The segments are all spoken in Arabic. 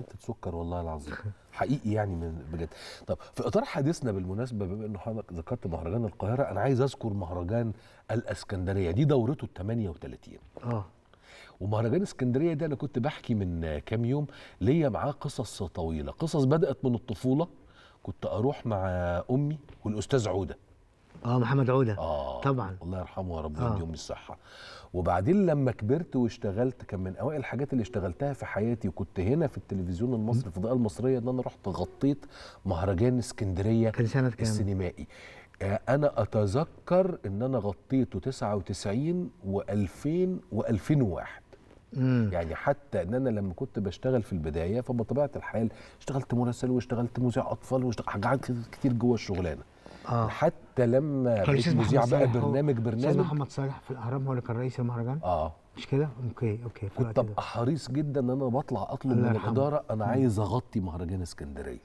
حته سكر والله العظيم حقيقي يعني من بجد طب في اطار حديثنا بالمناسبه بما انه حضرتك ذكرت مهرجان القاهره انا عايز اذكر مهرجان الاسكندريه دي دورته ال 38 اه ومهرجان اسكندريه ده انا كنت بحكي من كام يوم ليا معاه قصص طويله قصص بدات من الطفوله كنت اروح مع امي والاستاذ عوده اه محمد عوده اه طبعا الله يرحمه يا رب آه. ويديهم آه. الصحه وبعدين لما كبرت واشتغلت كان من اوائل الحاجات اللي اشتغلتها في حياتي وكنت هنا في التلفزيون المصري في المصريه ان انا رحت غطيت مهرجان اسكندريه كان سنه كام؟ السينمائي آه، انا اتذكر ان انا غطيته 99 و2000 و2001 يعني حتى ان انا لما كنت بشتغل في البدايه فبطبيعه الحال اشتغلت مراسل واشتغلت مذيع اطفال واشتغلت حاجات كتير جوه الشغلانه آه. حتى لما مذيع بقى برنامج برنامج استاذ محمد صالح في الاهرام هو اللي كان رئيس المهرجان اه مش كده اوكي اوكي كنت ابقى حريص جدا ان انا بطلع اطلب من الاداره انا عايز اغطي مهرجان اسكندريه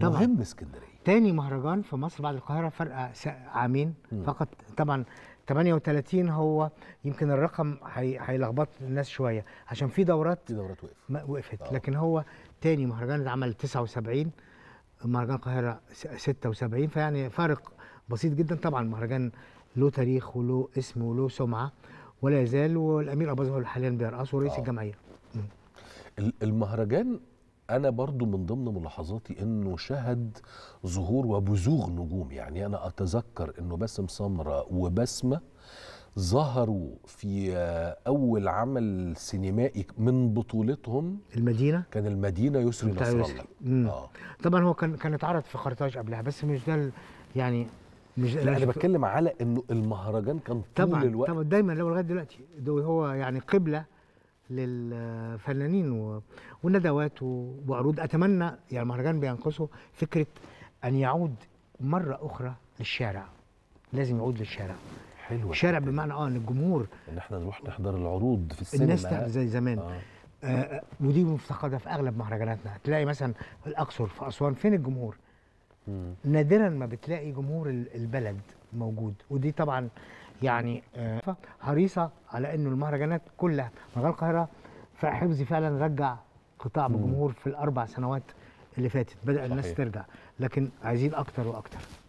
طبعا مهم اسكندريه تاني مهرجان في مصر بعد القاهره فرق عامين مم. فقط طبعا 38 هو يمكن الرقم هيلخبط حي... الناس شويه عشان في دورات في دورات وقف. وقفت آه. لكن هو تاني مهرجان اتعمل 79 مهرجان القاهره 76 فيعني فارق بسيط جدا طبعا مهرجان له تاريخ وله اسم وله سمعه ولا يزال والامير اباظه هو حاليا بيرأسه رئيس آه. الجمعيه المهرجان انا برضو من ضمن ملاحظاتي انه شهد ظهور وبزوغ نجوم يعني انا اتذكر انه باسم سمره وبسمه ظهروا في اول عمل سينمائي من بطولتهم المدينه كان المدينه يسري نصر الله آه. طبعا هو كان كان اتعرض في قرطاج قبلها بس مش ده يعني مش لا انا بتكلم على انه المهرجان كان طول طبعا الوقت طبعا دايما لو لغايه دلوقتي هو يعني قبله للفنانين و... وندوات و... وعروض اتمنى يعني المهرجان بينقصه فكره ان يعود مره اخرى للشارع لازم يعود للشارع حلوة شارع بمعنى اه ان الجمهور ان احنا نروح نحضر العروض في السينما الناس زي زمان آه. آه. آه ودي مفتقده في اغلب مهرجاناتنا تلاقي مثلا في الاقصر في اسوان فين الجمهور؟ مم. نادرا ما بتلاقي جمهور البلد موجود ودي طبعا يعني آه حريصه على انه المهرجانات كلها مهرجان القاهره فحفظي فعلا رجع قطاع بجمهور في الاربع سنوات اللي فاتت بدا صحيح. الناس ترجع لكن عايزين اكتر واكتر